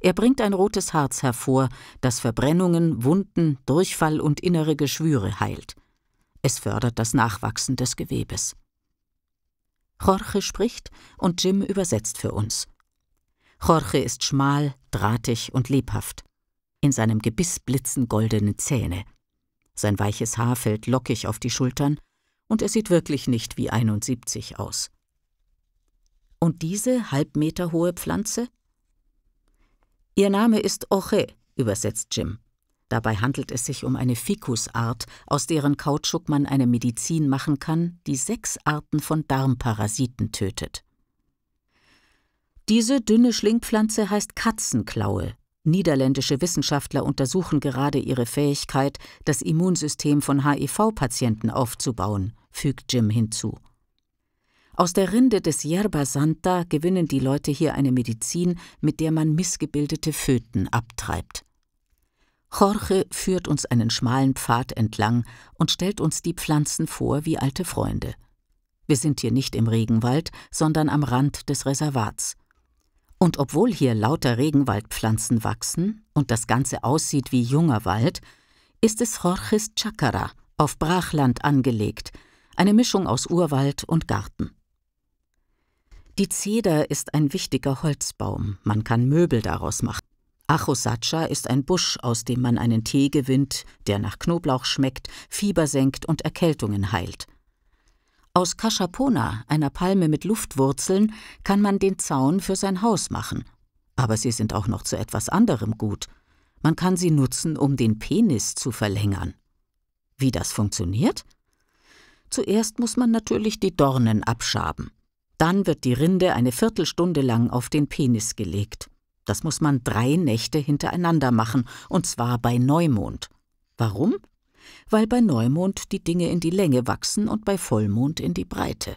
Er bringt ein rotes Harz hervor, das Verbrennungen, Wunden, Durchfall und innere Geschwüre heilt. Es fördert das Nachwachsen des Gewebes. Jorge spricht und Jim übersetzt für uns. Jorge ist schmal, drahtig und lebhaft. In seinem Gebiss blitzen goldene Zähne. Sein weiches Haar fällt lockig auf die Schultern und er sieht wirklich nicht wie 71 aus. Und diese halb hohe Pflanze? Ihr Name ist Oche, übersetzt Jim. Dabei handelt es sich um eine Ficusart, aus deren Kautschuk man eine Medizin machen kann, die sechs Arten von Darmparasiten tötet. Diese dünne Schlingpflanze heißt Katzenklaue. Niederländische Wissenschaftler untersuchen gerade ihre Fähigkeit, das Immunsystem von HIV-Patienten aufzubauen, fügt Jim hinzu. Aus der Rinde des Yerba Santa gewinnen die Leute hier eine Medizin, mit der man missgebildete Föten abtreibt. Jorge führt uns einen schmalen Pfad entlang und stellt uns die Pflanzen vor wie alte Freunde. Wir sind hier nicht im Regenwald, sondern am Rand des Reservats. Und obwohl hier lauter Regenwaldpflanzen wachsen und das Ganze aussieht wie junger Wald, ist es Jorges Chacara, auf Brachland angelegt, eine Mischung aus Urwald und Garten. Die Zeder ist ein wichtiger Holzbaum, man kann Möbel daraus machen. Achosacha ist ein Busch, aus dem man einen Tee gewinnt, der nach Knoblauch schmeckt, Fieber senkt und Erkältungen heilt. Aus Kaschapona, einer Palme mit Luftwurzeln, kann man den Zaun für sein Haus machen. Aber sie sind auch noch zu etwas anderem gut. Man kann sie nutzen, um den Penis zu verlängern. Wie das funktioniert? Zuerst muss man natürlich die Dornen abschaben. Dann wird die Rinde eine Viertelstunde lang auf den Penis gelegt. Das muss man drei Nächte hintereinander machen, und zwar bei Neumond. Warum? Weil bei Neumond die Dinge in die Länge wachsen und bei Vollmond in die Breite.